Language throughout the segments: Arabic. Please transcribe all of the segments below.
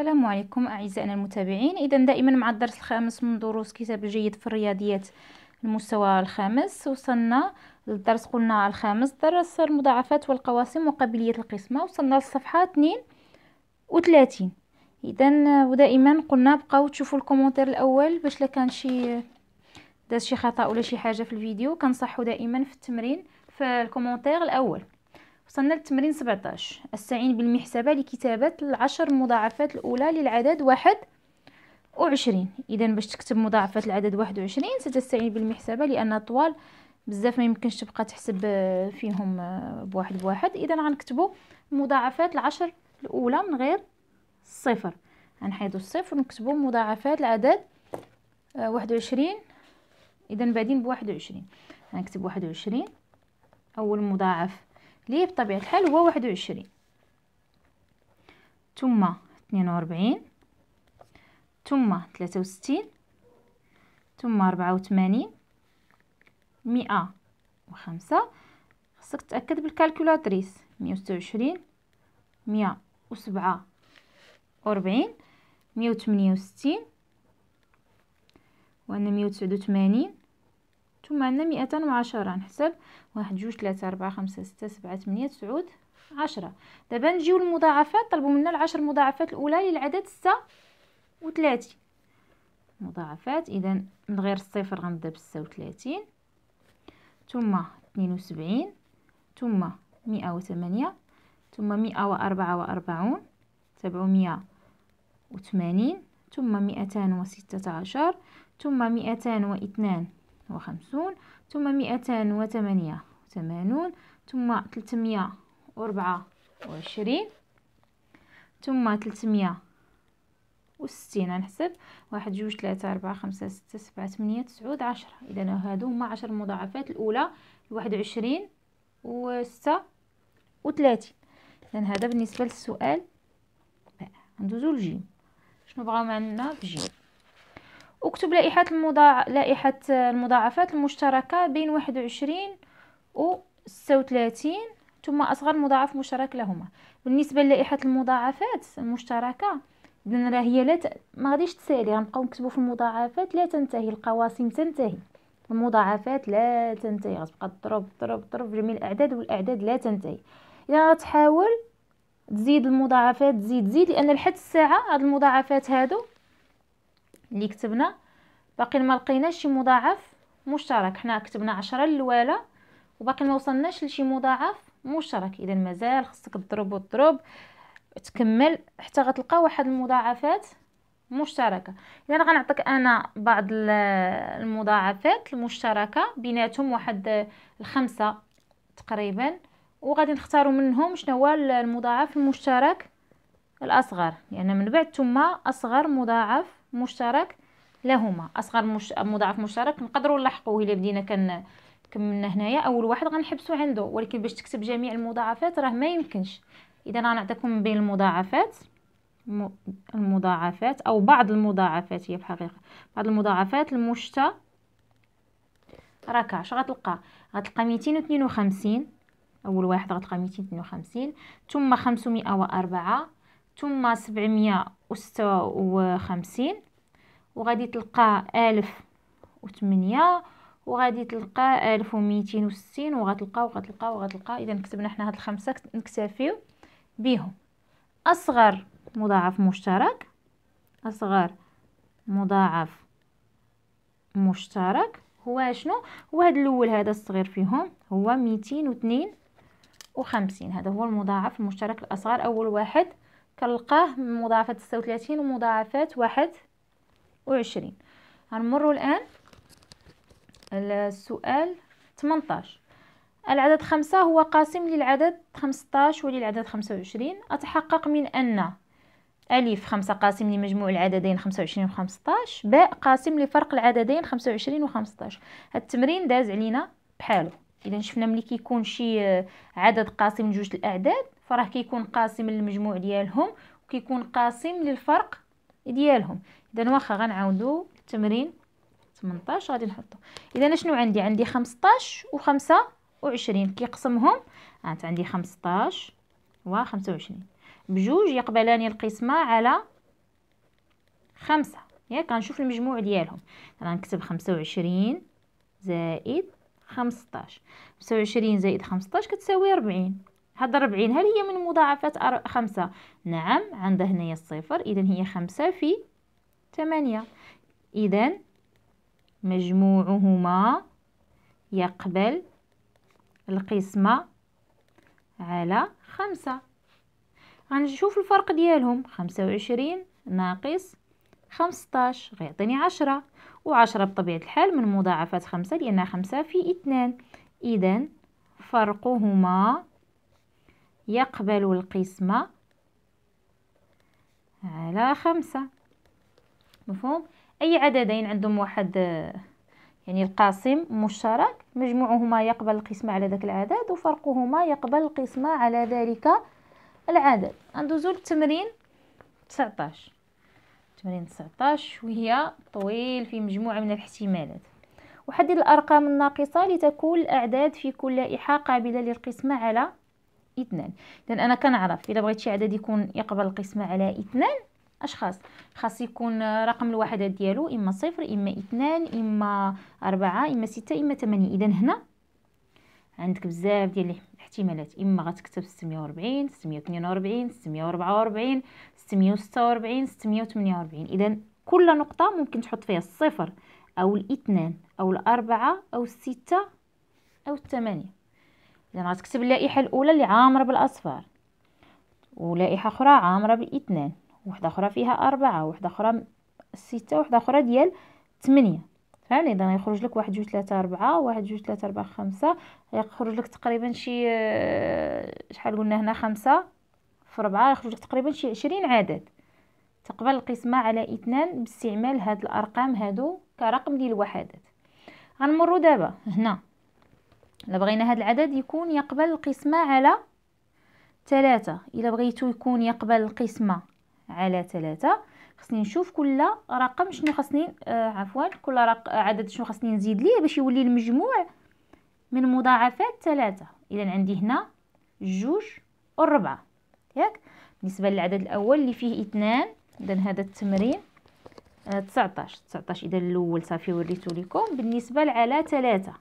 السلام عليكم أعزائنا المتابعين إذا دائما مع الدرس الخامس من دروس كتاب الجيد في الرياضيات المستوى الخامس وصلنا للدرس قلنا الخامس درس المضاعفات والقواسم وقابلية القسمة وصلنا للصفحة 32 إذا ودائما قلنا بقاو تشوفوا الكومنتير الأول باش لا كان شي داز شي خطأ ولا شي حاجة في الفيديو كنصحوا دائما في التمرين في الكومنتير الأول وصلنا للتمرين 17 استعين بالمحسبة لكتابة العشر مضاعفات الأولى للعدد واحد وعشرين إذا باش تكتب مضاعفات العدد واحد وعشرين ستستعين بالمحسبة لأن طوال بزاف ما يمكنش تبقى تحسب آه، فيهم آه، بواحد بواحد إذا غنكتبو مضاعفات العشر الأولى من غير الصفر غنحيدو الصفر ونكتبو مضاعفات العدد آه، واحد وعشرين إذا بادين بواحد وعشرين غنكتب واحد وعشرين أول مضاعف ليه بطبيعة الحال هو واحد وعشرين ثم اثنين وأربعين ثم ثلاثة وستين ثم أربعة وثمانين مئة وخمسة خصك تأكد بالكالكولاتريس مئة وستة وعشرين مئة وسبعة وأربعين مئة وثمانية وستين وأنا مئة وتسعة وثمانين ثم عندنا مئتان وعشرة نحسب واحد جوج ثلاثة أربعة خمسة ستة سبعة ثمانية تسعود عشرة دابا نجيو للمضاعفات طلبوا منا العشر مضاعفات الأولى للعدد ستة وثلاثين مضاعفات إذا من غير الصفر غنبدا بستة وثلاثين ثم اثنين وسبعين ثم مئة وثمانية ثم مئة وأربعة وأربعون سبعمية وثمانين ثم مئتان وستة عشر ثم مئتان واثنان وخمسون ثم مئتان وثمانية وثمانون ثم تلتمية وأربعة وعشرين ثم تلتمية وستين نحسب واحد جوج ثلاثة أربعة خمسة ستة سبعة ثمانية تسعود عشرة إذا هادو هما عشر مضاعفات الأولى واحد وعشرين وستة وثلاثين إذا هذا بالنسبة للسؤال ندوزو لجيم شنو بغاو معنا في جيم اكتب لائحة المضاع... لائحة المضاعفات المشتركة بين واحد وعشرين و ستة وثلاثين ثم أصغر مضاعف مشترك لهما بالنسبة لائحة المضاعفات المشتركة إذن راه هي لا ت... ما غاديش تسالي غنبقاو نكتبو في المضاعفات لا تنتهي القواسم تنتهي المضاعفات لا تنتهي غتبقى تضرب تضرب تضرب جميع الأعداد والأعداد لا تنتهي إلا غتحاول تزيد المضاعفات تزيد تزيد لأن لحد الساعة هاد المضاعفات هادو اللي كتبنا باقي ما لقيناش شي مضاعف مشترك حنا كتبنا عشرة الاولى وباقي ما وصلناش لشي مضاعف مشترك اذا مازال خصك تضرب وتضرب تكمل حتى غتلقى واحد المضاعفات مشتركه اذا غنعطيك انا بعض المضاعفات المشتركه بيناتهم واحد الخمسه تقريبا وغادي نختاروا منهم شنو هو المضاعف المشترك الاصغر يعني من بعد ثم اصغر مضاعف مشترك لهما اصغر مش... مضاعف مشترك نقدروا نلحقوه الا بدينا كن كملنا هنايا اول واحد غنحبسو عنده ولكن باش تكتب جميع المضاعفات راه ما يمكنش اذا غنعطيكم بين المضاعفات المضاعفات او بعض المضاعفات هي في الحقيقه بعض المضاعفات المشتى اش غتلقى غتلقى 252 اول واحد غتلقى 252 ثم 504 ثم سبعمية وستة وخمسين وغادي تلقى ألف وثمانية وغادي تلقى ألف وميتين وستين وغتلقى وغتلقى وغتلقى إذا كتبنا حنا هاد الخمسة نكتفيو بيهم أصغر مضاعف مشترك أصغر مضاعف مشترك هو شنو هو هاد الاول هذا الصغير فيهم هو ميتين وخمسين هذا هو المضاعف المشترك الاصغر اول واحد كنلقاه من مضاعفة ستة وثلاثين ومضاعفة واحد وعشرين غنمرو الآن السؤال 18 العدد خمسة هو قاسم للعدد 15 وللعدد 25 أتحقق من أن ألف خمسة قاسم لمجموع العددين خمسة وعشرين وخمسطاش باء قاسم لفرق العددين خمسة وعشرين وخمسطاش هاد التمرين داز علينا بحالو إذا شفنا ملي كيكون شي عدد قاسم لجوج الأعداد فراه كيكون قاسم للمجموع ديالهم وكيكون قاسم للفرق ديالهم اذا واخا غنعاودو التمرين 18 غادي نحطو اذا شنو عندي عندي 15 و 25 كيقسمهم انت عندي 15 و 25 بجوج يقبلان القسمه على خمسة ياك غنشوف المجموع ديالهم غنكتب 25 زائد 15 25 زائد 15 كتساوي 40 هاد ربعين هل هي من مضاعفات أر... خمسة نعم عندها هنايا الصفر إذا هي خمسة في ثمانية إذا مجموعهما يقبل القسمة على خمسة غنشوف الفرق ديالهم خمسة وعشرين ناقص خمسطاش غيعطيني عشرة وعشرة بطبيعة الحال من مضاعفات خمسة لأنها خمسة في اثنان إذا فرقهما يقبل القسمة على خمسة مفهوم أي عددين عندهم واحد يعني القاسم مشترك مجموعهما يقبل القسمة على ذاك العدد وفرقهما يقبل القسمة على ذلك العدد ندوزو للتمرين 19 تمرين 19 وهي طويل في مجموعة من الاحتمالات وحدد الأرقام الناقصة لتكون الأعداد في كل لائحة قابلة للقسمة على اثنان اذا انا كنعرف الا بغيت شي عدد يكون يقبل القسمه على اثنان اشخاص خاص يكون رقم الوحدة ديالو اما صفر اما اثنان اما أربعة اما ستة اما ثمانية اذا هنا عندك بزاف ديال الاحتمالات اما غتكتب 640 642 644 646 648 اذا كل نقطه ممكن تحط فيها الصفر او الاثنان او الاربعه او السته او الثمانيه اذا غتكتب اللائحه الاولى اللي عامره بالاصفار ولائحه اخرى عامره بإثنان وحده اخرى فيها أربعة وحده اخرى ستة وحده اخرى ديال ثمانية فهمتي اذا غيخرج لك واحد جوج ثلاثة أربعة واحد جوج ثلاثة أربعة خمسة غيخرج لك تقريبا شي آه، شحال قلنا هنا خمسة في ربعة يخرج لك تقريبا شي عشرين عدد تقبل القسمة على اثنان باستعمال هاد الأرقام هادو كرقم ديال الوحدات غنمرو دابا هنا إلا بغينا هاد العدد يكون يقبل القسمة على ثلاثة إلا بغيتو يكون يقبل القسمة على ثلاثة خصني نشوف كل رقم شنو خصني آه عفوا كل رق... عدد شنو خصني نزيد ليه باش يولي المجموع من مضاعفات ثلاثة إذا عندي هنا جوج والربعة ياك بالنسبة للعدد الأول اللي فيه اثنان إذا هذا التمرين آه 19 19 إذا الأول صافي وريتو لكم بالنسبة على ثلاثة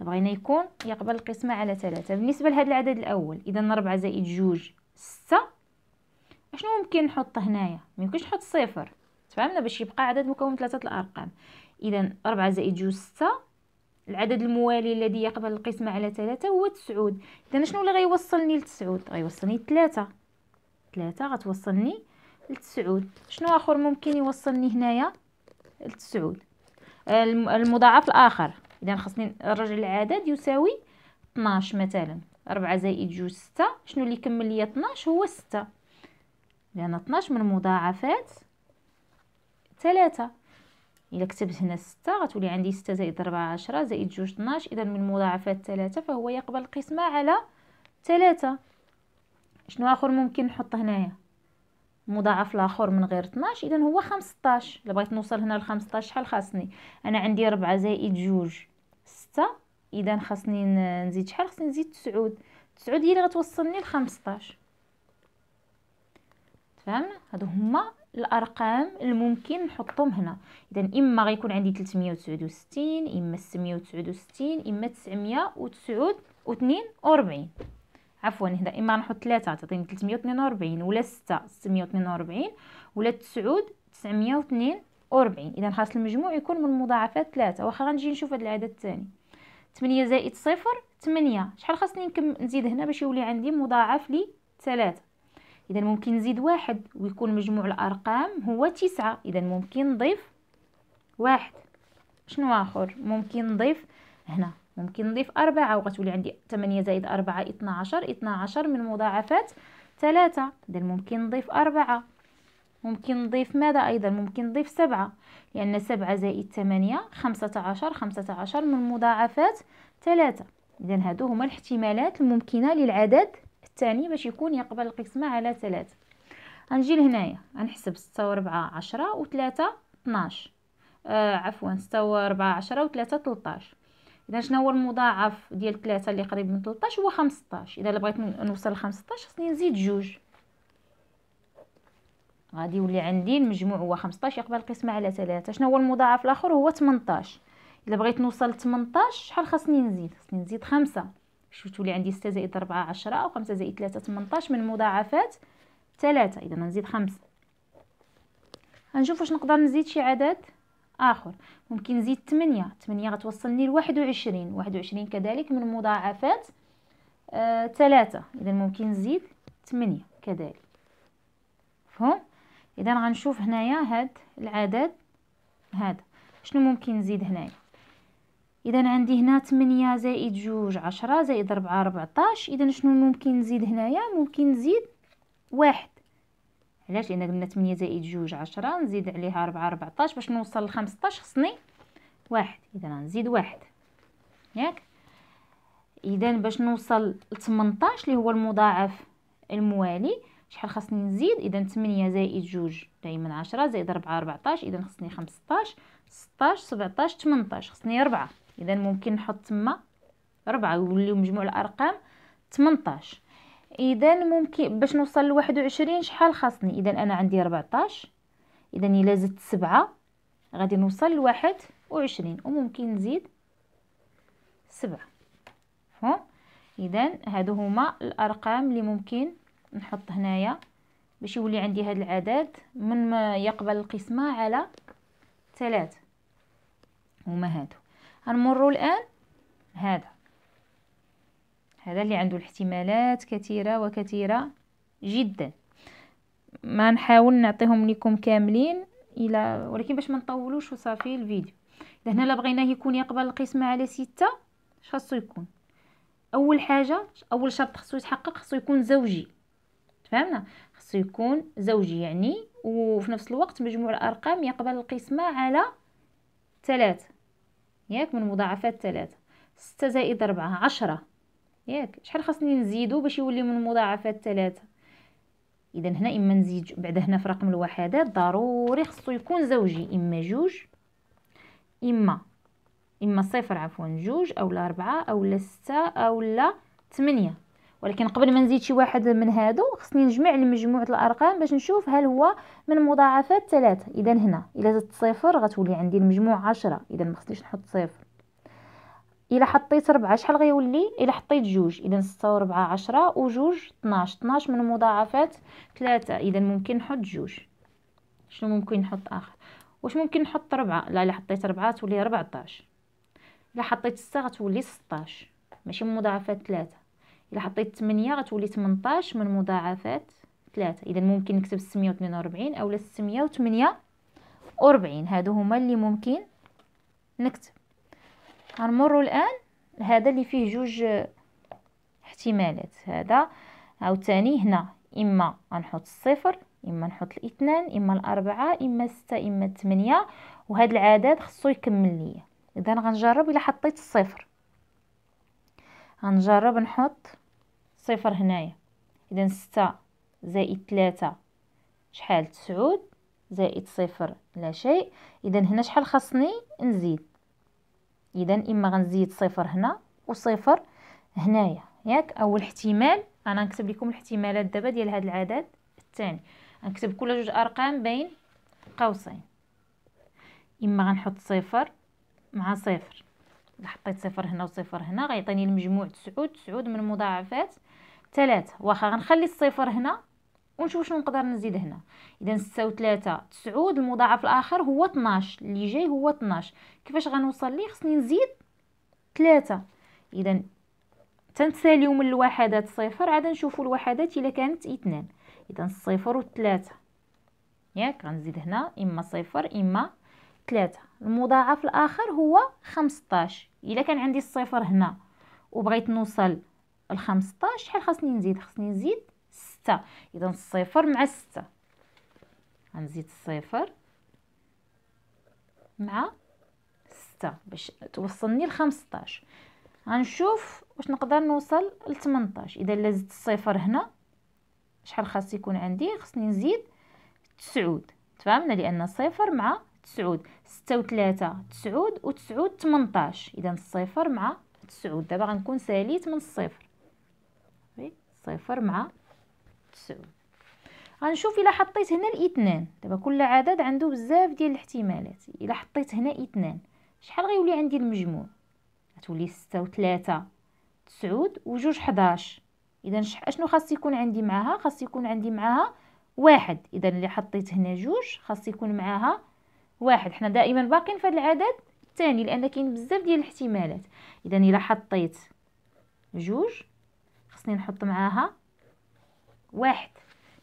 بغينا يكون يقبل القسمة على ثلاثة بالنسبة لهاد العدد الأول إذا ربعة زائد جوج ستة اشنو ممكن نحط هنايا ميمكنش نحط صفر تفهمنا باش يبقى عدد مكون من ثلاثة الأرقام إذا ربعة زائد جوج ستة العدد الموالي الذي يقبل القسمة على ثلاثة هو تسعود إذا شنو اللي غيوصلني لتسعود غيوصلني لثلاثة ثلاثة غتوصلني لتسعود شنو آخر ممكن يوصلني هنايا لتسعود المضاعف الآخر اذا خاصني نرجع العدد يساوي 12 مثلا 4 زائد 2 6 شنو اللي كمل لي 12 هو 6 لان 12 من مضاعفات 3 الا كتبت هنا 6 غتولي عندي 6 زائد 4 10 زائد 2 12 اذا من مضاعفات 3 فهو يقبل القسمه على 3 شنو اخر ممكن نحط هنايا مضاعف لاخر من غير 12 اذا هو 15 الا بغيت نوصل هنا ل 15 شحال خاصني انا عندي 4 زائد 2 ستة اذا خاصني نزيد شحال خاصني نزيد تسعود تسعود هي اللي غتوصلني لخمسطاش فهمنا هادو هما الارقام الممكن نحطهم هنا اذا اما غيكون عندي 369 اما 669 اما 942 عفوا هنا اما نحط 3 تعطيني 342 ولا 6 642 ولا 9 942 اذا خاص المجموع يكون من مضاعفات 3 واخا غنجي نشوف هذا العدد الثاني 8 زائد صفر 8 شحال خاصني نزيد هنا باش يولي عندي مضاعف لي 3 اذا ممكن نزيد واحد ويكون مجموع الارقام هو 9 اذا ممكن نضيف واحد شنو اخر ممكن نضيف هنا ممكن نضيف أربعة وغتولي عندي 8 زائد أربعة 12 12 من مضاعفات ثلاثة إذا ممكن نضيف أربعة ممكن نضيف ماذا أيضا ممكن نضيف سبعة لأن سبعة زائد ثمانية خمسة عشر خمسة عشر من مضاعفات ثلاثة إذا هادو هما الاحتمالات الممكنة للعدد الثاني باش يكون يقبل القسمة على ثلاثة غنجي لهنايا غنحسب ستة وربعة عشرة وثلاثة اتناش آه عفوا ستة وربعة عشرة وثلاثة تلطاش إذا شنو هو المضاعف ديال ثلاثة اللي قريب من تلطاش هو خمسطاش إذا بغيت نوصل لخمسطاش خصني نزيد جوج غادي يولي عندي المجموع هو 15 يقبل القسمه على 3 شنو هو المضاعف الاخر هو 18 الا بغيت نوصل ل 18 شحال خاصني نزيد خاصني نزيد 5 شوف تولي عندي 6 زائد 4 10 و 5 زائد 3 18 من مضاعفات 3 اذا نزيد 5 غنشوف واش نقدر نزيد شي عدد اخر ممكن نزيد 8 8 غتوصلني ل 21 21 كذلك من مضاعفات 3 آه اذا ممكن نزيد 8 كذلك مفهوم اذا غنشوف هنايا هاد العدد هذا شنو ممكن نزيد هنايا اذا عندي هنا 8 زائد جوج عشرة زائد 4 14 اذا شنو ممكن نزيد هنايا ممكن نزيد واحد علاش لان قلنا 8 زائد جوج عشرة نزيد عليها 4 14 باش نوصل ل 15 خصني واحد اذا نزيد واحد ياك اذا باش نوصل ل 18 اللي هو المضاعف الموالي شحال خاصني نزيد اذا 8 زائد 2 دائما 10 زائد 4 14 اذا خصني 15 16 17 18 خصني 4 اذا ممكن نحط تما 4 ويوليو مجموع الارقام 18 اذا ممكن باش نوصل ل 21 شحال خاصني اذا انا عندي 14 اذا الا زدت 7 غادي نوصل ل 21 وممكن نزيد 7 فهم اذا هادو هما الارقام اللي ممكن نحط هنايا باش يولي عندي هذا العدد من ما يقبل القسمة على ثلاثة هما هادو هنمروا الآن هذا هذا اللي عنده الاحتمالات كثيرة وكثيرة جدا ما نحاول نعطيهم لكم كاملين الى ولكن باش ما نطولوش وصافي الفيديو هنا لا بغيناه يكون يقبل القسمه على ستة اش خاصو يكون اول حاجه اول شرط خاصو يتحقق خاصو يكون زوجي فهمنا خصو يكون زوجي يعني وفي نفس الوقت مجموع الارقام يقبل القسمه على ثلاثة ياك من مضاعفات ثلاثة ستة زائد ربعة عشرة ياك شحال خاصني نزيدو باش يولي من مضاعفات ثلاثة اذا هنا اما نزيد بعد هنا في رقم الوحدات ضروري خصو يكون زوجي اما جوج اما اما صفر عفوا جوج اولا اربعة اولا ستة اولا ثمانية ولكن قبل ما نزيد شي واحد من هادو خصني نجمع المجموع الارقام باش نشوف هل هو من مضاعفات ثلاثة اذا هنا الا زدت صفر غتولي عندي المجموع عشرة اذا ما خصنيش نحط صفر الا حطيت ربعة شحال غيولي الا حطيت جوج اذا ستة وربعة عشرة وجوج طناش طناش من مضاعفات ثلاثة اذا ممكن نحط جوج شنو ممكن نحط اخر واش ممكن نحط ربعة لا الا حطيت ربعة تولي ربعتاش الا حطيت ستة غتولي ستاش ماشي من مضاعفات ثلاثة الا حطيت 8 غتولي 18 من مضاعفات 3 اذا ممكن نكتب 642 اولا 648 هادو هما اللي ممكن نكتب غنمروا الان هذا اللي فيه جوج احتمالات هذا او ثاني هنا اما غنحط الصفر اما نحط الاثنان اما الاربعه اما سته اما الثمانيه وهذا العدد خصو يكمل ليا اذا غنجرب الا حطيت الصفر غنجرب نحط صفر هنايا اذا ستة زائد ثلاثة شحال تسعود زائد صفر لا شيء اذا هنا شحال خاصني نزيد اذا اما غنزيد صفر هنا وصفر هنايا ياك اول احتمال انا نكتب لكم الاحتمالات دابا ديال هذا العدد الثاني نكتب كل جوج ارقام بين قوسين اما غنحط صفر مع صفر حطيت صفر هنا وصفر هنا غيعطيني المجموع تسعود تسعود من مضاعفات ثلاثة واخا غنخلي الصفر هنا ونشوف شنو نقدر نزيد هنا اذا ستة وثلاثة تسعود المضاعف الاخر هو 12 اللي جاي هو 12 كيفاش غنوصل ليه خصني نزيد ثلاثة اذا تنتساليو من الوحدات صفر عاد نشوفوا الوحدات الا كانت اثنان اذا الصفر والثلاثة ياك غنزيد هنا اما صفر اما ثلاثة المضاعف الاخر هو 15 الا كان عندي الصفر هنا وبغيت نوصل الخمسطاش شحال خاصني نزيد خاصني نزيد ستة إذا الصفر مع ستة غنزيد الصفر مع ستة باش توصلني لخمسطاش غنشوف واش نقدر نوصل لتمنطاش إذا إلا زدت الصفر هنا شحال خاص يكون عندي خاصني نزيد تسعود تفهمنا لأن صفر مع تسعود ستة وثلاثة تسعود وتسعود تمنطاش إذا الصفر مع تسعود دابا غنكون ساليت من الصفر صفر مع تسعود غنشوف الا حطيت هنا الاثنان دابا كل عدد عنده بزاف ديال الاحتمالات الا حطيت هنا اثنان شحال غيولي عندي المجموع غتولي ستة وثلاثة تسعود وجوج حداش اذا اشنو خاص يكون عندي معاها خاص يكون عندي معاها واحد اذا اللي حطيت هنا جوج خاص يكون معاها واحد حنا دائما باقين في هذا العدد الثاني لان كاين بزاف ديال الاحتمالات اذا الا حطيت جوج خصني نحط معاها واحد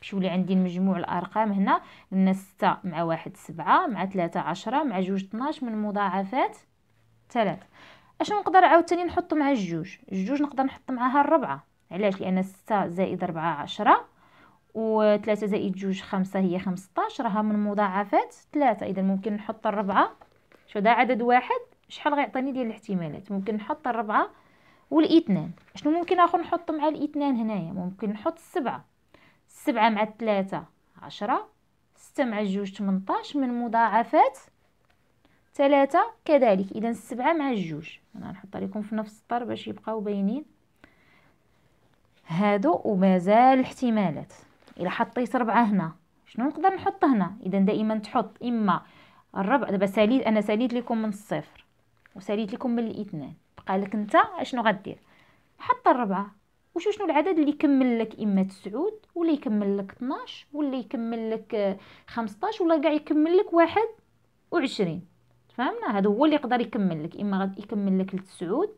باش يولي عندي مجموع الارقام هنا لان ستة مع واحد سبعة مع تلاتة عشرة مع جوج 12 من مضاعفات تلاتة اشنو نقدر عاوتاني نحط مع الجوج الجوج نقدر نحط معاها الربعة علاش لان ستة زائد ربعة عشرة و تلاتة زائد جوج خمسة هي خمسطاش راها من مضاعفات تلاتة اذا ممكن نحط الربعة شو ده عدد واحد شحال غيعطيني ديال الاحتمالات ممكن نحط الربعة والاثنان شنو ممكن اخو نحط مع الاثنان هنايا ممكن نحط السبعة السبعة مع الثلاثة عشرة ستة مع الجوج تمنطاش من مضاعفات ثلاثة كذلك اذا السبعة مع الجوج انا نحط لكم في نفس السطر باش يبقاو باينين هادو ومازال الاحتمالات الا حطيت ربعة هنا شنو نقدر نحط هنا اذا دائما تحط اما الربع دابا ساليت انا ساليت لكم من الصفر وساليت لكم من الاثنان قالك انت اشنو غدير حط الربعه وشو شنو العدد اللي يكمل لك اما تسعود ولا يكمل لك 12 ولا يكمل لك 15 آه، ولا كاع يكمل لك واحد وعشرين فهمنا هذا هو اللي يقدر يكمل لك اما غادي يكمل لك التسعود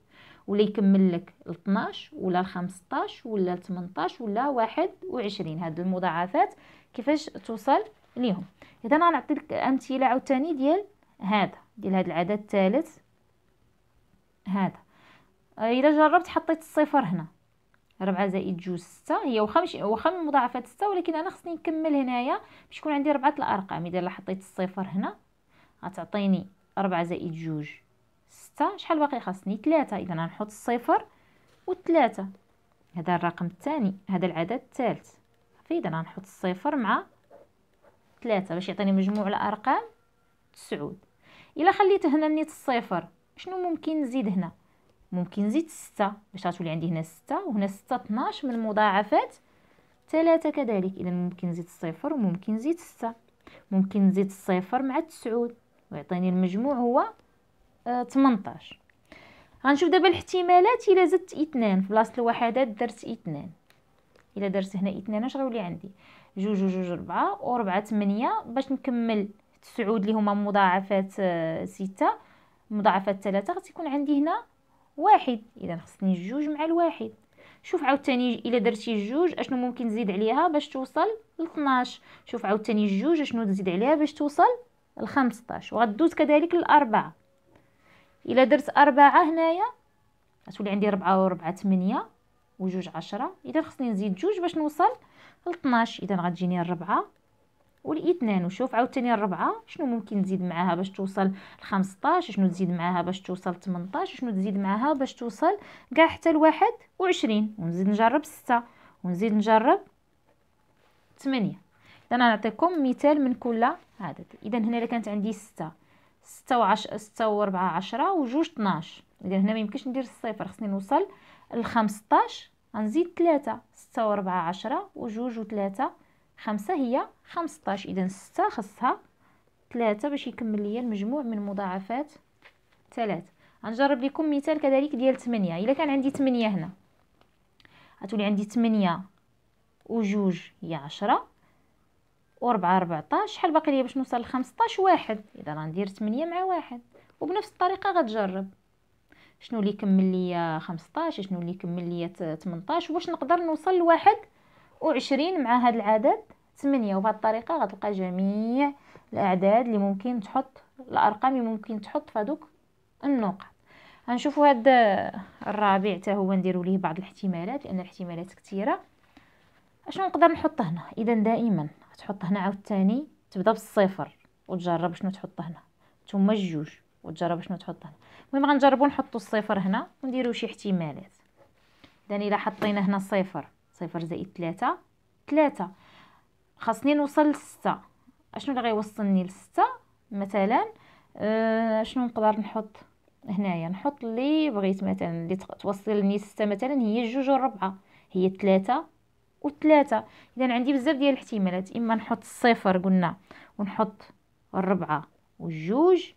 ولا يكمل لك 12 ولا 15 ولا 18 ولا 21 هاد المضاعفات كيفاش توصل ليهم اذا غنعطيك امثله عاوتاني ديال هذا ديال هذا العدد الثالث هذا الا آه، جربت حطيت الصفر هنا ربعة زائد جوج ستة هي واخا ماشي واخا من مضاعفات ستة ولكن انا خصني نكمل هنايا باش يكون عندي ربعة الارقام اذا حطيت الصفر هنا غتعطيني ربعة زائد جوج ستة شحال باقي خاصني ثلاثة اذا غنحط الصفر وثلاثة هذا الرقم الثاني هذا العدد الثالث صافي اذا غنحط الصفر مع ثلاثة باش يعطيني مجموع الارقام تسعود الا خليت هنا نيت الصفر شنو ممكن نزيد هنا ممكن نزيد ستة باش غتولي عندي هنا ستة وهنا ستة طناش من مضاعفات تلاتة كذلك إذا ممكن نزيد الصفر وممكن نزيد ستة ممكن نزيد صفر مع التسعود ويعطيني المجموع هو آه، تمنطاش غنشوف دابا الاحتمالات إلا زدت اثنان في بلاصة الوحدات درت اثنان إلا درت هنا اثنان اش غيولي عندي جوج وجوج ربعة وربعة تمنية باش نكمل تسعود اللي هما مضاعفات آه، ستة مضاعفات ثلاثة يكون عندي هنا واحد إذا خصني جوج مع الواحد شوف عاوتاني الا درتي جوج اشنو ممكن تزيد عليها باش توصل لطناش شوف عاوتاني جوج اشنو تزيد عليها باش توصل لخمسطاش وغدوز كذلك لأربعة الا درت أربعة هنايا غتولي عندي ربعة و4 8 وجوج عشرة اذا خصني نزيد جوج باش نوصل لطناش اذا غتجيني الربعة والاثنان وشوف عاوتاني الربعة شنو ممكن تزيد معاها باش توصل 15 شنو تزيد معاها باش توصل 18 شنو تزيد معاها باش توصل كاع حتى ل 21 ونزيد نجرب ستة ونزيد نجرب 8 اذا انا نعطيكم مثال من كل عدد اذا هنا الا كانت عندي ستة ستة و ستة وربعة عشرة 2 12 اذا هنا ميمكنش ندير الصفر خصني نوصل 15 غنزيد ثلاثة ستة وربعة عشرة وجوج وثلاثة خمسة هي خمسطاش إذا ستة خصها ثلاثة باش يكمل ليا المجموع من مضاعفات ثلاثة غنجرب لكم مثال كذلك ديال ثمانية إلا كان عندي ثمانية هنا غتولي عندي ثمانية وجوج هي عشرة وربعة ربعطاش شحال باقي ليا باش نوصل لخمسطاش واحد إذا غندير ثمانية مع واحد وبنفس الطريقة غتجرب شنو اللي كمل ليا خمسطاش شنو اللي كمل ليا تمنطاش واش نقدر نوصل لواحد وعشرين مع هاد العدد ثمانية وبهاد الطريقة غتلقى جميع الأعداد اللي ممكن تحط الأرقام اللي ممكن تحط فهادوك النقط غنشوفو هاد الرابع تا هو نديروا ليه بعض الاحتمالات لان الاحتمالات كثيره اشنو نقدر نحط هنا اذا دائما تحط هنا عاوتاني تبدا بالصفر وتجرب شنو تحط هنا ثم الجوج وتجرب شنو تحط هنا المهم غنجربوا نحطوا الصفر هنا ونديروا شي احتمالات اذا الا حطينا هنا صفر صفر زائد ثلاثة ثلاثة خاصني نوصل لستة اشنو اللي غيوصلني لستة مثلا أه شنو نقدر نحط هنايا نحط اللي بغيت مثلا اللي توصلني لستة مثلا هي جوج وربعة هي ثلاثة وثلاثة اذا عندي بزاف ديال الاحتمالات اما نحط الصفر قلنا ونحط الربعة والجوج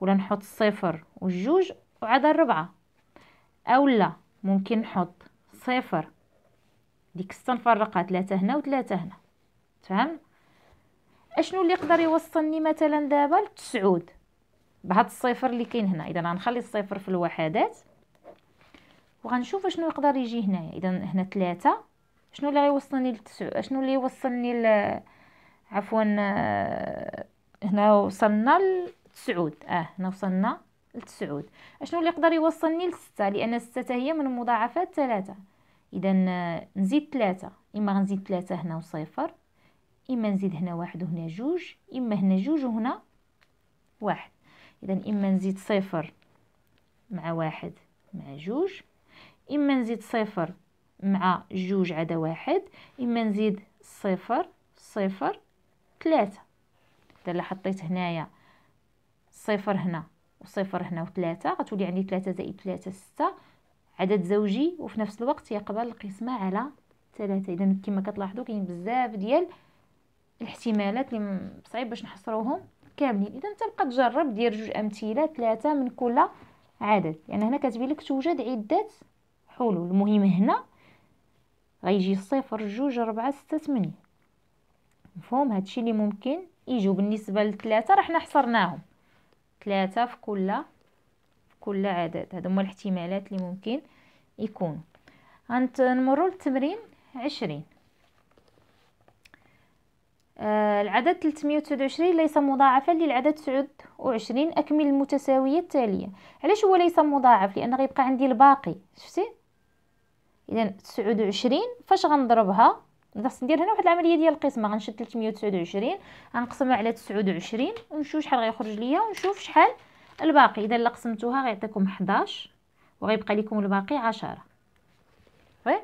ولا نحط الصفر والجوج وعاد الربعة او لا ممكن نحط صفر ديك سته نفرقها ثلاثه هنا وثلاثه هنا تفهم اشنو اللي يقدر يوصلني مثلا دابا لتسعود بهاد الصفر اللي كاين هنا اذا غنخلي الصفر في الوحدات وغنشوف اشنو يقدر يجي هنايا اذا هنا ثلاثة شنو اللي غيوصلني لتسعود اشنو اللي يوصلني ل عفوا هنا وصلنا لتسعود اه هنا وصلنا لتسعود اشنو اللي يقدر يوصلني لستة لان ستة هي من مضاعفات ثلاثة اذا نزيد ثلاثة اما غنزيد ثلاثة هنا وصفر اما نزيد هنا واحد وهنا جوج اما هنا جوج وهنا واحد اذا اما نزيد صفر مع واحد مع جوج اما نزيد صفر مع جوج عدا واحد اما نزيد صفر صفر ثلاثة اذا حطيت هنايا صفر هنا وصفر هنا وثلاثة غتولي عندي ثلاثة زائد ثلاثة ستة عدد زوجي وفي نفس الوقت يقبل القسمة على ثلاثة إذا كما كتلاحظوا كاين بزاف ديال الاحتمالات اللي صعيب باش نحصروهم كاملين إذا تبقى تجرب دير جوج أمثلة ثلاثة من كل عدد يعني هنا كتبين لك توجد عدة حلول المهم هنا غيجي صفر جوج ربعة ستة ثمانية مفهوم هادشي اللي ممكن يجيو بالنسبة لثلاثة رحنا حصرناهم ثلاثة في كل كل عدد هادو هما الاحتمالات اللي ممكن يكون نمروا للتمرين عشرين آه العدد 329 ليس مضاعفا للعدد 29 اكمل المتساويه التاليه علاش هو ليس مضاعف لان غيبقى عندي الباقي شفتي اذا 29 فاش غنضربها خاص ندير هنا واحد العمليه ديال القسمه غنشد 329 غنقسمها على 29 ونشوف شحال غيخرج ليا ونشوف شحال الباقي اذا اللي قسمتوها غيعطيكم 11 وغيبقى لكم الباقي 10 وي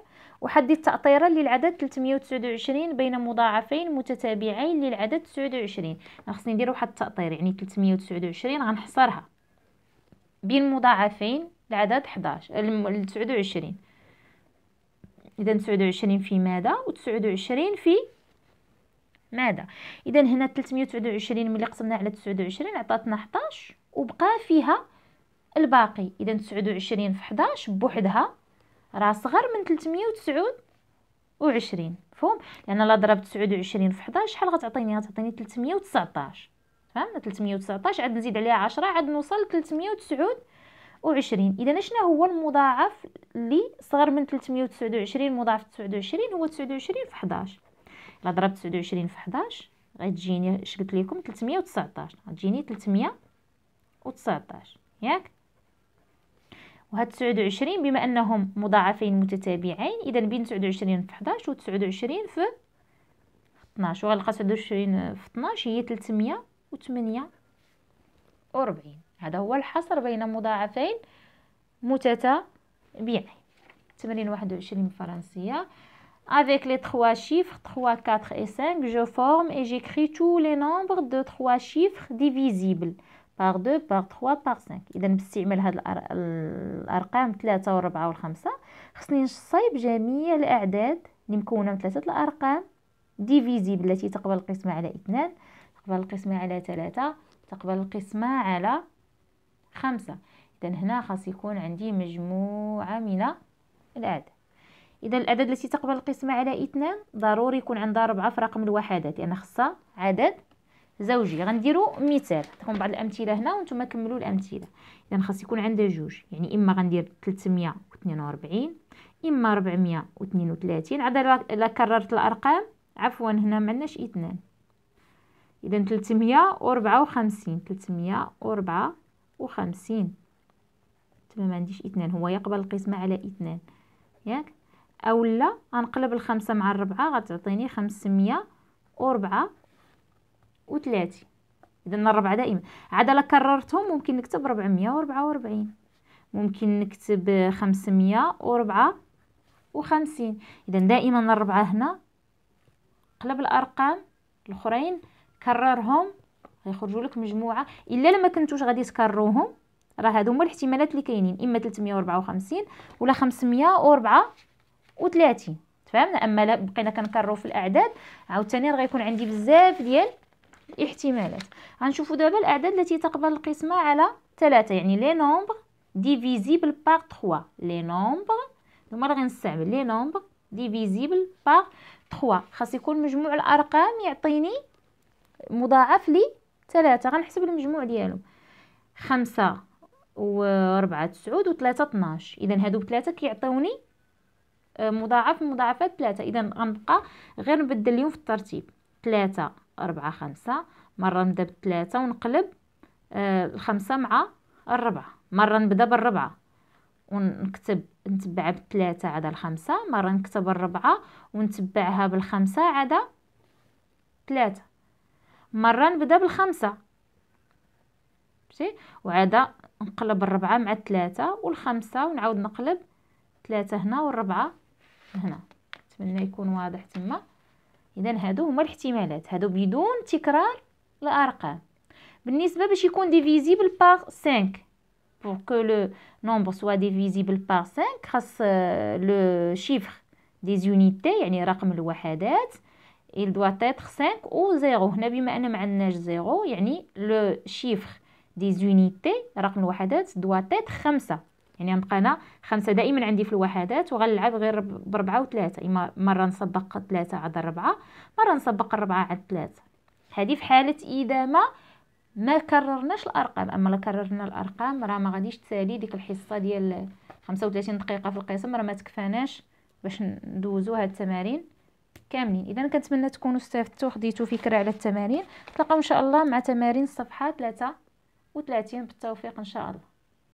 وحدد تأطيرا للعدد 329 بين مضاعفين متتابعين للعدد 29 خصني ندير واحد التأطير يعني 329 غنحصرها بين مضاعفين العدد 11 29 اذا 29 في ماذا و29 في ماذا اذا هنا 329 ملي قسمنا على 29 عطاتنا 11 وبقى فيها الباقي اذا 29 في 11 بوحدها راه صغر من 329 مفهوم لان الا ضربت 29 في 11 شحال غتعطيني غتعطيني 319 فهمنا 319 عاد نزيد عليها 10 عاد نوصل 329 اذا شنو هو المضاعف اللي صغر من 329 مضاعف 29 هو 29 في 11 الا ضربت 29 في 11 غتجيني اش قلت لكم 319 غتجيني 300 19 ياك وهاد تسعود بما أنهم مضاعفين متتابعين إذا بين تسعود في حداش و 29 في طناش وغنلقى تسعود في طناش هي تلتمية هذا هو الحصر بين مضاعفين متتابعين تمرين واحد وعشرين فرنسية Avec les trois chiffres 3, 4 et 5, je forme et j'écris tous les nombres de trois chiffres divisibles. باغ دو باغ تخوا باغ سانك اذا باستعمال هاد الارقام ثلاثة وربعة والخمسة خصني نصايب جميع الاعداد لي مكونه من تلاتة الارقام ديفيزي بالتي تقبل القسمه على اثنان تقبل القسمه على تلاتة تقبل القسمه على خمسة اذا هنا خاص يكون عندي مجموعه من الاعداد اذا الاعداد التي تقبل القسمه على اثنان ضروري يكون عندها ربعة في رقم الوحدات لان يعني خصها عدد زوجي غنديروا مثال نعطيكم بعض الامثله هنا وانتم كملوا الامثله اذا خاص يكون عندها جوج يعني اما غندير 342 اما 432 عاد الا كررت الارقام عفوا هنا ما عندناش اثنان اذا 354 354 تما ما عنديش اثنان هو يقبل القسمه على اثنان ياك اولا غنقلب الخمسه مع الربعه غتعطيني 504 وثلاثين إذا الربعة دائما عاد إلا كررتهم ممكن نكتب ربعمية وربعة وربعين ممكن نكتب خمسمية وربعة وخمسين إذا دائما الربعة هنا قلب الأرقام الأخرين كررهم غيخرجوا لك مجموعة إلا لما كنتوش غادي تكرروهم راه هادو هما الاحتمالات اللي كاينين إما وخمسين ولا وثلاثين تفهمنا أما بقينا كنكررو في الأعداد عاوتاني غيكون عندي بزاف ديال الاحتمالات غنشوفوا دابا الأعداد التي تقبل القسمة على ثلاثة يعني لي نومبر ديفيزيبل باغ 3 لي نومبر هما غنستعمل لي نومبر ديفيزيبل باغ 3 خاص يكون مجموع الأرقام يعطيني مضاعف لي 3 غنحسب المجموع ديالهم خمسة وربعة تسعود 3 طناش إذا هادو بثلاثة كيعطيوني آه، مضاعف مضاعفات ثلاثة إذا غنبقى غير نبدل ليهم في الترتيب ثلاثة أربعة خمسة مرة نبدا بتلاتة ونقلب آه الخمسة مع الربعة مرة نبدا بالربعة ونكتب نتبع بالثلاثة عدا الخمسة مرة نكتب الربعة ونتبعها بالخمسة عدا ثلاثة مرة نبدا بالخمسة ماشي وعدا نقلب الربعة مع الثلاثة والخمسة ونعاود نقلب ثلاثة هنا والربعة هنا نتمنى يكون واضح تما اذا هادو هما الاحتمالات هادو بدون تكرار الارقام بالنسبه باش يكون ديفيزيبل بار 5 pour que le nombre soit divisible par 5 خاص آه، le chiffre des unités يعني رقم الوحدات il doit être 5 ou 0 هنا بما ان ما عندناش 0 يعني le chiffre des unités رقم الوحدات doit être 5 يعني غنبقى انا خمسة دائما عندي في الوحدات وغنلعب غير بربعة وثلاثة إما مرة نسبق ثلاثة عاد ربعه مرة نسبق ربعه عاد ثلاثة هذه في حالة إذا ما ما كررناش الأرقام أما لا كررنا الأرقام راه ما غاديش تسالي ديك الحصة ديال 35 دقيقة في القسم راه ما تكفاناش باش ندوزو هاد التمارين كاملين اذا كنتمنى تكونوا استفدتوا خديتوا فكره على التمارين نتلاقاو ان شاء الله مع تمارين الصفحه 33 بالتوفيق ان شاء الله